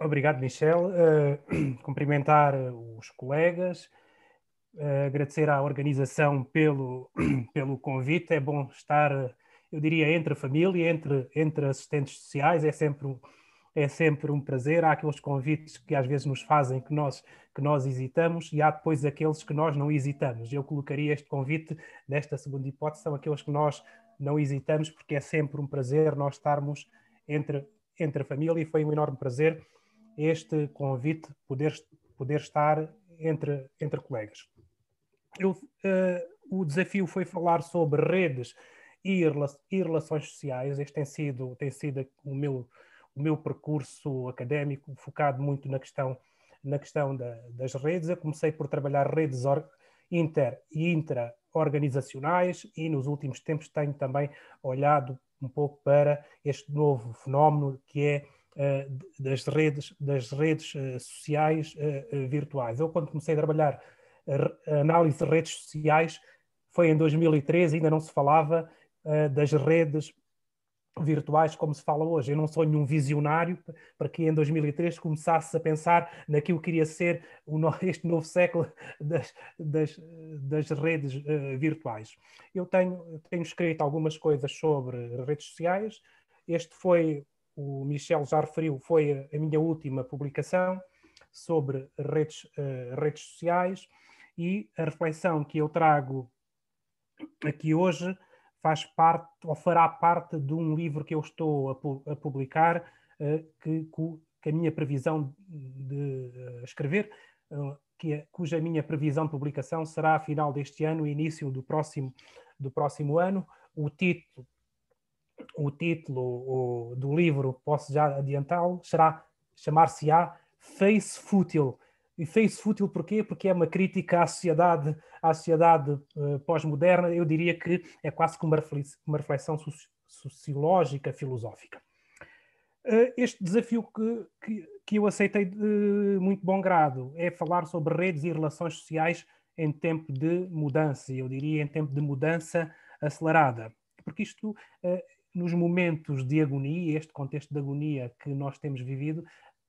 Obrigado, Michel. Uh, cumprimentar os colegas, uh, agradecer à organização pelo, pelo convite. É bom estar, eh, eu diria, entre a família, entre, entre assistentes sociais, é sempre um, é sempre um prazer. Há aqueles convites que às vezes nos fazem que nós, que nós hesitamos e há depois aqueles que nós não hesitamos. Eu colocaria este convite nesta segunda hipótese, são aqueles que nós não hesitamos, porque é sempre um prazer nós estarmos entre, entre a família e foi um enorme prazer este convite, poder, poder estar entre, entre colegas. Eu, uh, o desafio foi falar sobre redes e, e, relações sociais. Este tem sido, tem sido o, meu, o meu percurso académico, focado muito na questão, na questão da, das redes. Eu comecei por trabalhar redes inter e intra organizacionais e nos últimos tempos tenho também olhado um pouco para este novo fenómeno que é eh, das redes, das redes eh, sociais eh, virtuais. Eu, quando comecei a trabalhar análise de redes sociais, foi em 2013, ainda não se falava das redes virtuais como se fala hoje. Eu não sou nenhum visionário para que em 2003 começasse a pensar naquilo que queria ser este novo século das, das, das redes virtuais. Eu tenho, tenho escrito algumas coisas sobre redes sociais. Este foi o Michel já referiu, foi a minha última publicação sobre redes, uh, redes sociais e a reflexão que eu trago aqui hoje faz parte ou fará parte de um livro que eu estou a, pu a publicar, uh, que, que, a minha previsão de uh, escrever, que, é, cuja minha previsão de publicação será a final deste ano, início do próximo, do próximo ano. O título o título o, do livro, posso já adiantá-lo, será chamar-se-á Face Fútil. E Face Fútil porquê? Porque é uma crítica à sociedade, à sociedade uh, pós-moderna, eu diria que é quase que uma reflexão, uma reflexão sociológica, filosófica. Uh, este desafio que, que, que eu aceitei de muito bom grado é falar sobre redes e relações sociais em tempo de mudança, eu diria em tempo de mudança acelerada porque isto eh, nos momentos de agonia, este contexto de agonia que nós temos vivido,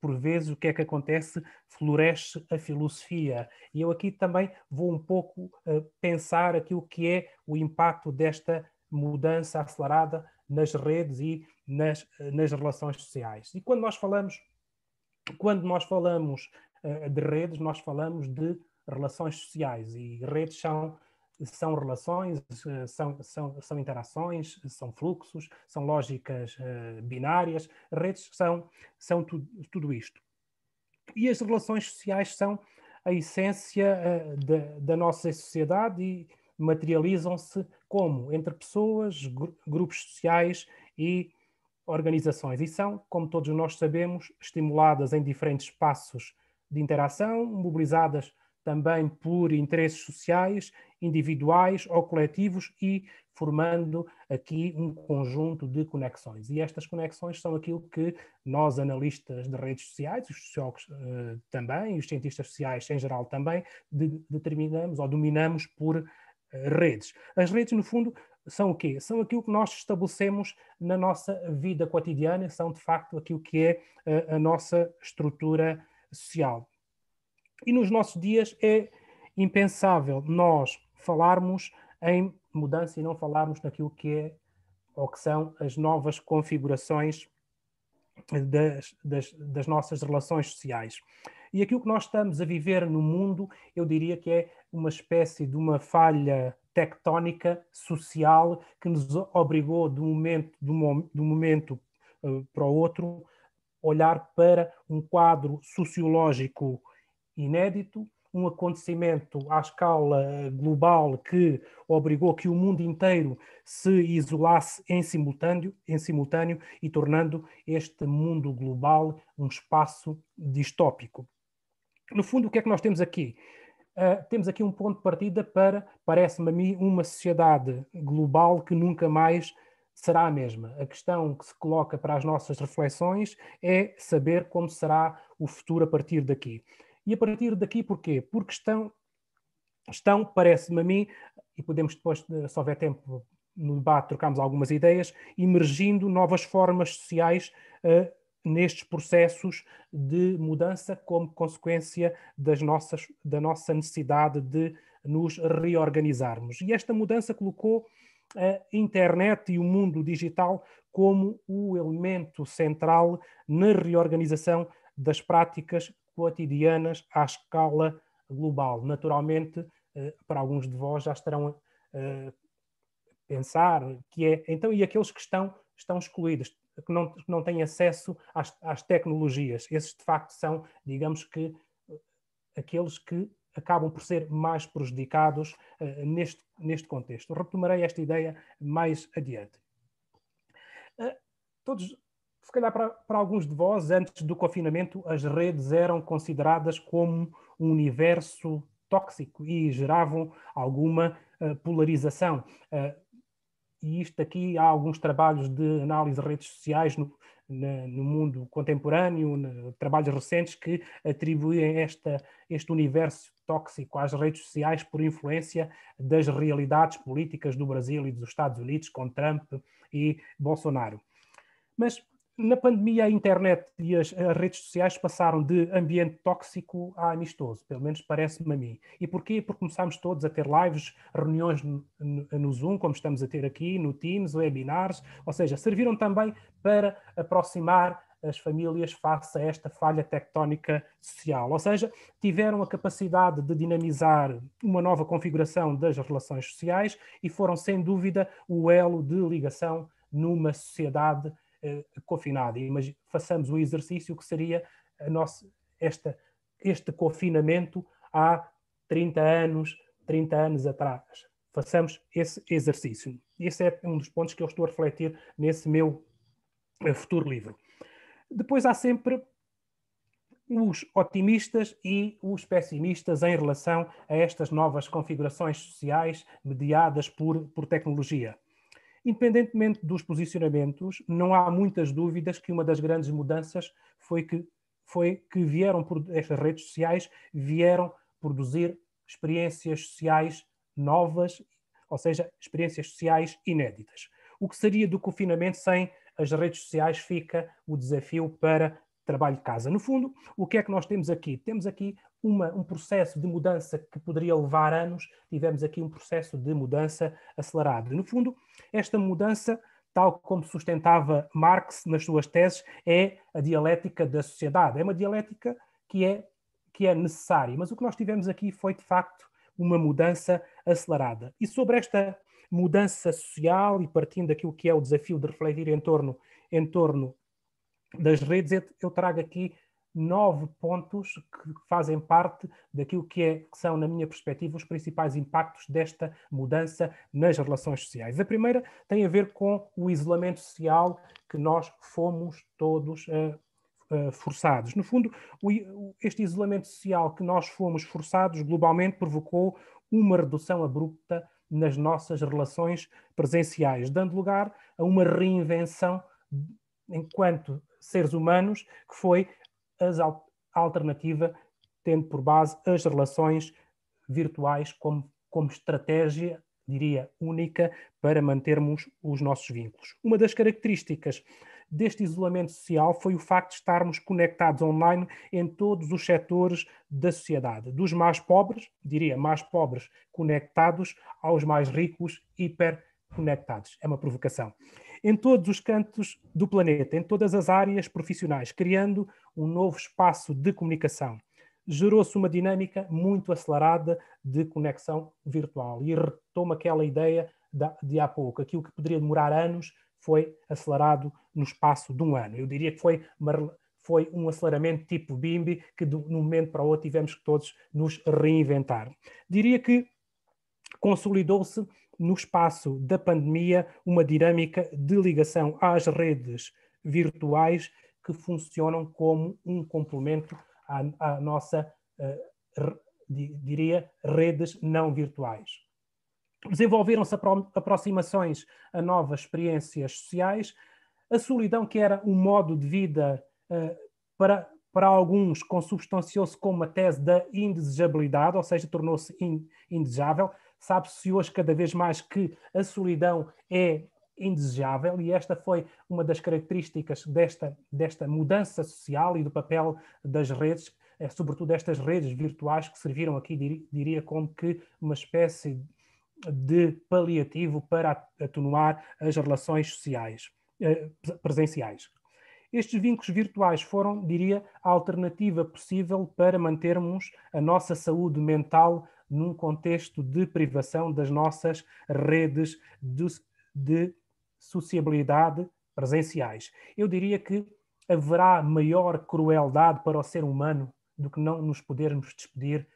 por vezes o que é que acontece? Floresce a filosofia. E eu aqui também vou um pouco uh, pensar aquilo que é o impacto desta mudança acelerada nas redes e nas, eh, nas relações sociais. E quando nós falamos, quando nós falamos uh, de redes, nós falamos de relações sociais e redes são são relações, eh, são, são, são interações, são fluxos, são lógicas uh, binárias, redes são, são tu, tudo isto. E as relações sociais são a essência uh, eh, de, da nossa sociedade e materializam-se como? Entre pessoas, grupos sociais e organizações. E são, como todos nós sabemos, estimuladas em diferentes espaços de interação, mobilizadas também por interesses sociais individuais ou coletivos e formando aqui um conjunto de conexões. E estas conexões são aquilo que nós, analistas de redes sociais, os sociólogos uh, também, os cientistas sociais em geral também, de, determinamos ou dominamos por uh, redes. As redes, no fundo, são o quê? São aquilo que nós estabelecemos na nossa vida cotidiana, são de facto aquilo que é uh, a nossa estrutura social. E nos nossos dias é impensável nós falarmos em mudança e não falarmos naquilo que é ou que são as novas configurações das, das, das, nossas relações sociais. E aquilo que nós estamos a viver no mundo, eu diria que é uma espécie de uma falha tectónica social que nos obrigou de um momento, de um, de um momento uh, para o outro olhar para um quadro sociológico inédito um acontecimento à escala global que obrigou que o mundo inteiro se isolasse em simultâneo, em simultâneo e tornando este mundo global um espaço distópico. No fundo, o que é que nós temos aqui? Uh, temos aqui um ponto de partida para, parece-me a mim, uma sociedade global que nunca mais será a mesma. A questão que se coloca para as nossas reflexões é saber como será o futuro a partir daqui. E a partir daqui, porquê? Porque estão, estão parece-me a mim, e podemos depois, eh, se houver tempo no debate, trocarmos algumas ideias, emergindo novas formas sociais uh, nestes processos de mudança como consequência das nossas, da nossa necessidade de nos reorganizarmos. E esta mudança colocou a internet e o mundo digital como o elemento central na reorganização das práticas cotidianas à escala global. Naturalmente, eh, para alguns de vós já estarão a pensar que é, então, e aqueles que estão, estão excluídos, que não, que não têm acesso às, às tecnologias? Esses, de facto, são, digamos que, eh, aqueles que acabam por ser mais prejudicados eh, neste, neste contexto. Retomarei esta ideia mais adiante. todos se calhar para, para alguns de vós, antes do confinamento, as redes eram consideradas como um universo tóxico e geravam alguma uh, polarização. Uh, e isto aqui há alguns trabalhos de análise de redes sociais no, na, no mundo contemporâneo, na, trabalhos recentes que atribuem esta, este universo tóxico às redes sociais por influência das realidades políticas do Brasil e dos Estados Unidos com Trump e Bolsonaro. Mas na pandemia, a internet e as, as, redes sociais passaram de ambiente tóxico a amistoso, pelo menos parece-me a mim. E porquê? Porque começámos todos a ter lives, reuniões no, no, Zoom, como estamos a ter aqui, no Teams, webinars, ou seja, serviram também para aproximar as famílias face a esta falha tectónica social. Ou seja, tiveram a capacidade de dinamizar uma nova configuração das relações sociais e foram, sem dúvida, o elo de ligação numa sociedade eh, confinada. Mas façamos o exercício que seria a nossa, esta, este confinamento há 30 anos, 30 anos atrás. Façamos esse exercício. Esse é um dos pontos que eu estou a refletir nesse meu eh, futuro livro. Depois há sempre os otimistas e os pessimistas em relação a estas novas configurações sociais mediadas por, por tecnologia. Independentemente dos posicionamentos, não há muitas dúvidas que uma das grandes mudanças foi que, foi que vieram por estas redes sociais vieram produzir experiências sociais novas, ou seja, experiências sociais inéditas. O que seria do confinamento sem as redes sociais fica o desafio para trabalho de casa. No fundo, o que é que nós temos aqui? Temos aqui uma, um processo de mudança que poderia levar anos, tivemos aqui um processo de mudança acelerado. No fundo, esta mudança, tal como sustentava Marx nas suas teses, é a dialética da sociedade. É uma dialética que é, que é necessária. Mas o que nós tivemos aqui foi, de facto, uma mudança acelerada. E sobre esta mudança social e partindo daquilo que é o desafio de refletir em torno, em torno das redes, eu trago aqui nove pontos que fazem parte daquilo que, é, que são, na minha perspectiva, os principais impactos desta mudança nas relações sociais. A primeira tem a ver com o isolamento social que nós fomos todos uh, forçados. No fundo, este isolamento social que nós fomos forçados globalmente provocou uma redução abrupta nas nossas relações presenciais, dando lugar a uma reinvenção enquanto seres humanos que foi as al a alternativa tendo por base as relações virtuais como, como estratégia, diria, única para mantermos os nossos vínculos. Uma das características deste isolamento social foi o facto de estarmos conectados online em todos os setores da sociedade, dos mais pobres, diria, mais pobres conectados aos mais ricos hiperconectados. É uma provocação em todos os cantos do planeta, em todas as áreas profissionais, criando um novo espaço de comunicação. Gerou-se uma dinâmica muito acelerada de conexão virtual e retomo aquela ideia de há pouco. Aquilo que poderia demorar anos foi acelerado no espaço de um ano. Eu diria que foi uma, foi um aceleramento tipo bimbi que de um momento para o outro tivemos que todos nos reinventar. Diria que consolidou-se no espaço da pandemia, uma dinâmica de ligação às redes virtuais que funcionam como um complemento à, à nossa, uh, diria, redes não virtuais. Desenvolveram-se apro aproximações a novas experiências sociais. A solidão, que era um modo de vida uh, para, para alguns, consubstanciou-se como uma tese da indesejabilidade, ou seja, tornou-se in, indesejável. Sabe-se hoje cada vez mais que a solidão é indesejável e esta foi uma das características desta, desta mudança social e do papel das redes, eh, sobretudo estas redes virtuais que serviram aqui, diria, como que uma espécie de paliativo para atenuar as relações sociais, eh, presenciais. Estes vínculos virtuais foram, diria, a alternativa possível para mantermos a nossa saúde mental num contexto de privação das nossas redes de, de sociabilidade presenciais. Eu diria que haverá maior crueldade para o ser humano do que não nos podermos despedir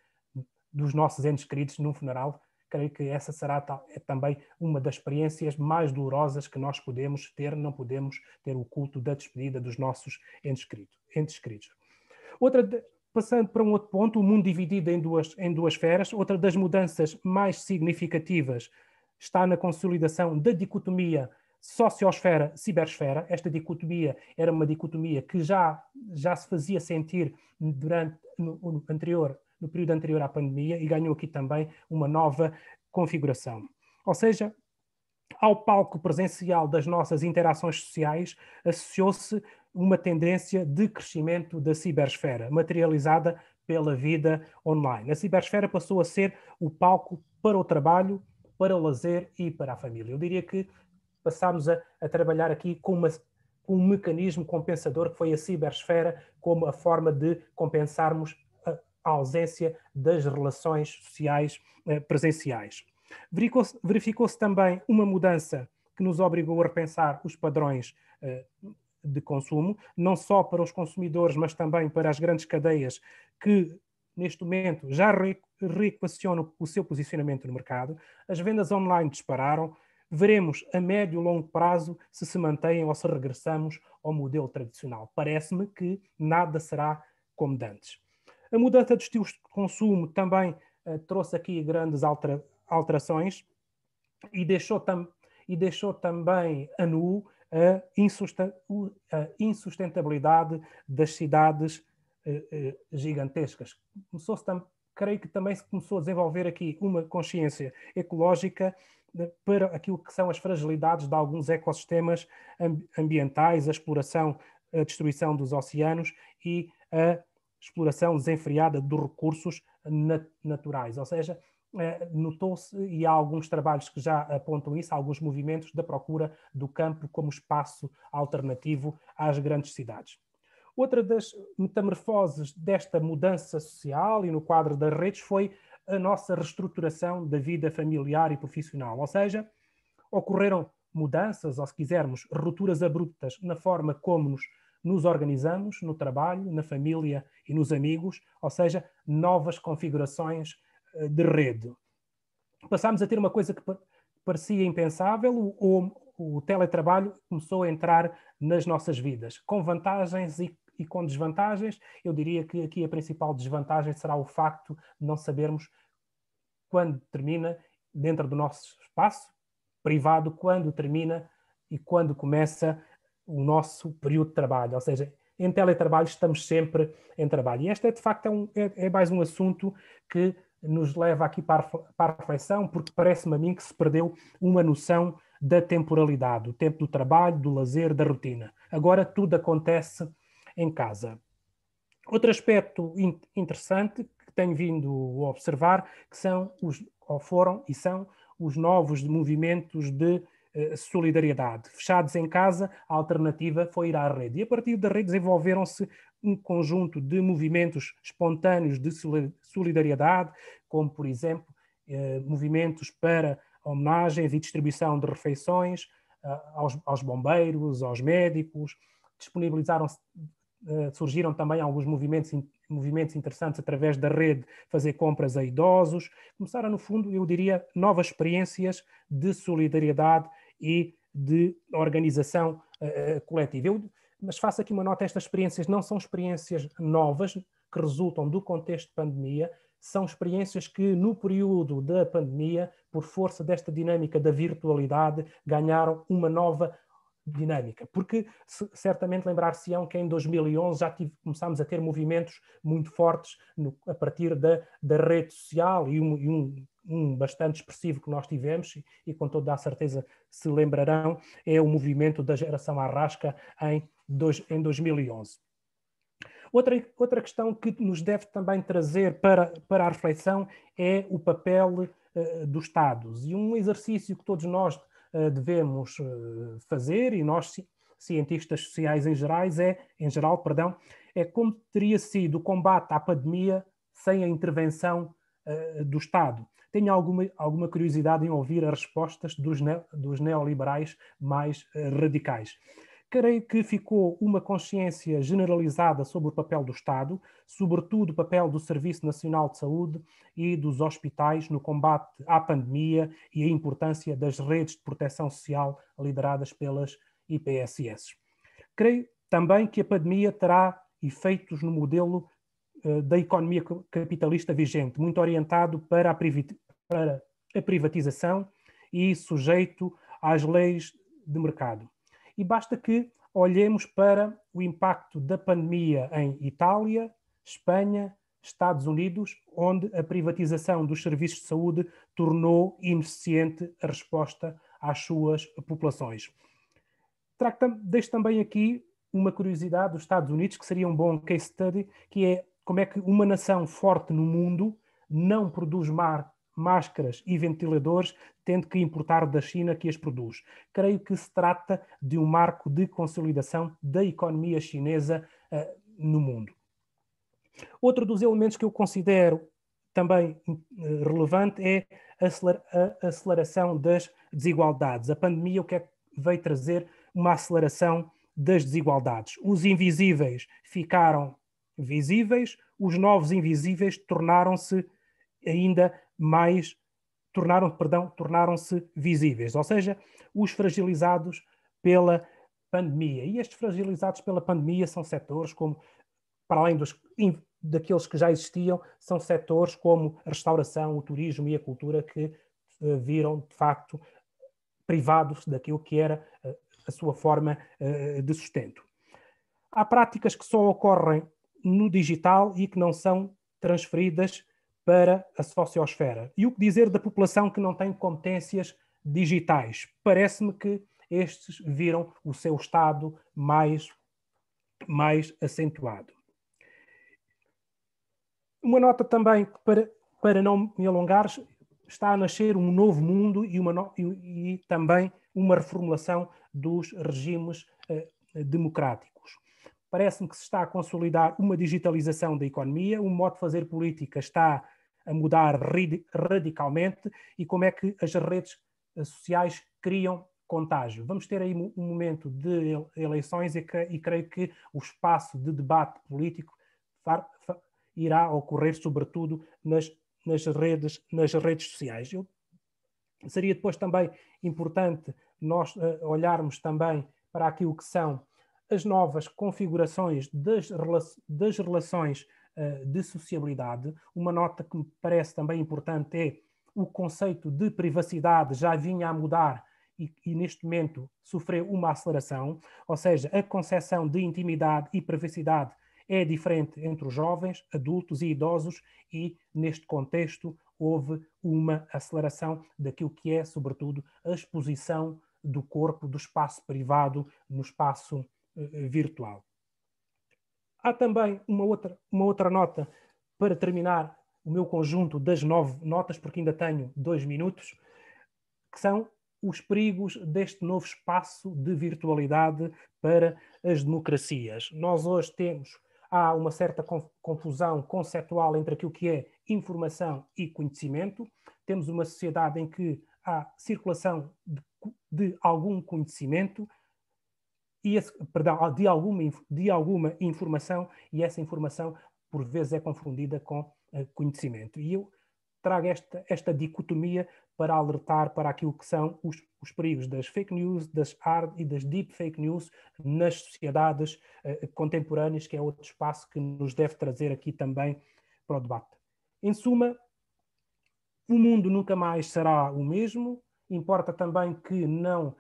dos nossos entes queridos num funeral. Creio que essa será é também uma das experiências mais dolorosas que nós podemos ter. Não podemos ter o culto da despedida dos nossos entes queridos. Entes queridos. Outra Passando para um outro ponto, o mundo dividido em duas, em duas esferas, outra das mudanças mais significativas está na consolidação da dicotomia sociosfera-cibersfera. Esta dicotomia era uma dicotomia que já, já se fazia sentir durante, no, no, anterior, no período anterior à pandemia e ganhou aqui também uma nova configuração. Ou seja, ao palco presencial das nossas interações sociais associou-se uma tendência de crescimento da cibersfera, materializada pela vida online. A cibersfera passou a ser o palco para o trabalho, para o lazer e para a família. Eu diria que passámos a, a trabalhar aqui com, uma, um mecanismo compensador que foi a cibersfera como a forma de compensarmos a, a ausência das relações sociais eh, presenciais. Verificou-se, verificou também uma mudança que nos obrigou a repensar os padrões eh, de consumo, não só para os consumidores, mas também para as grandes cadeias que, neste momento, já reequacionam o seu posicionamento no mercado. As vendas online dispararam. Veremos a médio e longo prazo se se mantêm ou se regressamos ao modelo tradicional. Parece-me que nada será como dantes. A mudança dos estilos de consumo também uh, trouxe aqui grandes altera alterações e deixou, e deixou também a nu a insustentabilidade das cidades eh, eh, gigantescas. Começou-se creio que também se começou a desenvolver aqui uma consciência ecológica né, para aquilo que são as fragilidades de alguns ecossistemas ambientais, a exploração, a destruição dos oceanos e a exploração desenfreada dos recursos naturais. Ou seja, eh, notou-se, e há alguns trabalhos que já apontam isso, alguns movimentos da procura do campo como espaço alternativo às grandes cidades. Outra das metamorfoses desta mudança social e no quadro das redes foi a nossa reestruturação da vida familiar e profissional, ou seja, ocorreram mudanças, ou se quisermos, rupturas abruptas na forma como nos, nos organizamos no trabalho, na família e nos amigos, ou seja, novas configurações eh, de rede. Passámos a ter uma coisa que parecia impensável, o, o, o teletrabalho começou a entrar nas nossas vidas, com vantagens e, e com desvantagens. Eu diria que aqui a principal desvantagem será o facto de não sabermos quando termina dentro do nosso espaço privado, quando termina e quando começa o nosso período de trabalho. Ou seja, em teletrabalho estamos sempre em trabalho. E este é de facto é, um, é, é mais um assunto que nos leva aqui para a reflexão, porque parece-me a mim que se perdeu uma noção da temporalidade, o tempo do trabalho, do lazer, da rotina. Agora tudo acontece em casa. Outro aspecto interessante que tenho vindo a observar que são os, ou foram e são os novos movimentos de eh, solidariedade. Fechados em casa, a alternativa foi ir à rede. E a partir da rede desenvolveram-se um conjunto de movimentos espontâneos de solidariedade, como, por exemplo, eh, movimentos para homenagens e distribuição de refeições eh, aos, bombeiros, aos médicos. Disponibilizaram-se, surgiram também alguns movimentos, movimentos interessantes através da rede, fazer compras a idosos. Começaram, no fundo, eu diria, novas experiências de solidariedade e de organização uh, coletiva. Eu, mas faço aqui uma nota: estas experiências não são experiências novas que resultam do contexto de pandemia, são experiências que, no período da pandemia, por força desta dinâmica da virtualidade, ganharam uma nova dinâmica, porque se, certamente lembrar-se-ão que em 2011 já tive, começámos a ter movimentos muito fortes no, a partir da, da rede social e um, e um, um bastante expressivo que nós tivemos e, e, com toda a certeza se lembrarão é o movimento da geração Arrasca em, dois, em 2011. Outra, outra questão que nos deve também trazer para, para a reflexão é o papel uh, dos Estados. E um exercício que todos nós eh, devemos eh, fazer, e nós, cientistas sociais em geral, é, em geral, perdão, é como teria sido o combate à pandemia sem a intervenção eh, do Estado. Tenho alguma, alguma curiosidade em ouvir as respostas dos, ne dos neoliberais mais radicais creio que ficou uma consciência generalizada sobre o papel do Estado, sobretudo o papel do Serviço Nacional de Saúde e dos hospitais no combate à pandemia e a importância das redes de proteção social lideradas pelas IPSS. Creio também que a pandemia terá efeitos no modelo eh, da economia capitalista vigente, muito orientado para a, para a privatização e sujeito às leis de mercado e basta que olhemos para o impacto da pandemia em Itália, Espanha, Estados Unidos, onde a privatização dos serviços de saúde tornou ineficiente a resposta às suas populações. Deixo também aqui uma curiosidade dos Estados Unidos, que seria um bom case study, que é como é que uma nação forte no mundo não produz mais, máscaras e ventiladores, tendo que importar da China que as produz. Creio que se trata de um marco de consolidação da economia chinesa uh, no mundo. Outro dos elementos que eu considero também eh, relevante é a aceleração das desigualdades. A pandemia o que é que veio trazer uma aceleração das desigualdades. Os invisíveis ficaram visíveis, os novos invisíveis tornaram-se ainda mais tornaram, perdão, tornaram-se visíveis, ou seja, os fragilizados pela pandemia. E estes fragilizados pela pandemia são setores como, para além dos daqueles que já existiam, são setores como a restauração, o turismo e a cultura que uh, viram, de facto, privados daquilo que era uh, a sua forma uh, de sustento. Há práticas que só ocorrem no digital e que não são transferidas para a sociosfera. E o que dizer da população que não tem competências digitais? Parece-me que estes viram o seu estado mais, mais acentuado. Uma nota também para, para não me alongar, está a nascer um novo mundo e, uma no, e, e também uma reformulação dos regimes uh, democráticos. Parece-me que se está a consolidar uma digitalização da economia, um modo de fazer política está a mudar radicalmente e como é que as redes eh, sociais criam contágio. Vamos ter aí um momento de eleições e, que, e creio que o espaço de debate político far, far, irá ocorrer sobretudo nas, nas, redes, nas redes sociais. Eu, seria depois também importante nós uh, olharmos também para aquilo que são as novas configurações das, das relações eh, de sociabilidade. Uma nota que me parece também importante é o conceito de privacidade já vinha a mudar e, e, neste momento sofreu uma aceleração, ou seja, a concepção de intimidade e privacidade é diferente entre os jovens, adultos e idosos e neste contexto houve uma aceleração daquilo que é, sobretudo, a exposição do corpo, do espaço privado no espaço uh, virtual. Há também uma outra, uma outra nota para terminar o meu conjunto das nove notas, porque ainda tenho dois minutos, que são os perigos deste novo espaço de virtualidade para as democracias. Nós hoje temos há uma certa confusão conceptual entre aquilo que é informação e conhecimento. Temos uma sociedade em que há circulação de, de algum conhecimento e esse, perdão, ah, de, alguma, de alguma informação e essa informação por vezes é confundida com uh, conhecimento. E eu trago esta, esta dicotomia para alertar para aquilo que são os, os perigos das fake news, das hard e das deep fake news nas sociedades uh, contemporâneas, que é outro espaço que nos deve trazer aqui também para o debate. Em suma, o mundo nunca mais será o mesmo. Importa também que não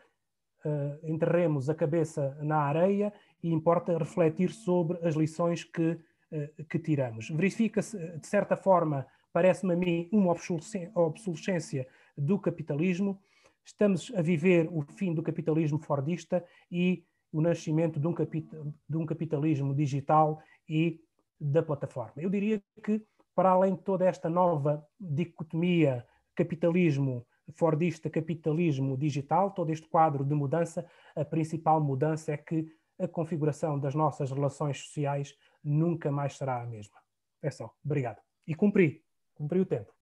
uh, enterremos a cabeça na areia e importa refletir sobre as lições que, uh, que tiramos. Verifica-se, de certa forma, parece-me a mim, uma obsolescência do capitalismo. Estamos a viver o fim do capitalismo fordista e o nascimento de um, de um capitalismo digital e da plataforma. Eu diria que, para além de toda esta nova dicotomia capitalismo Fordista Capitalismo Digital, todo este quadro de mudança, a principal mudança é que a configuração das nossas relações sociais nunca mais será a mesma. É só. Obrigado. E cumpri. Cumpri o tempo.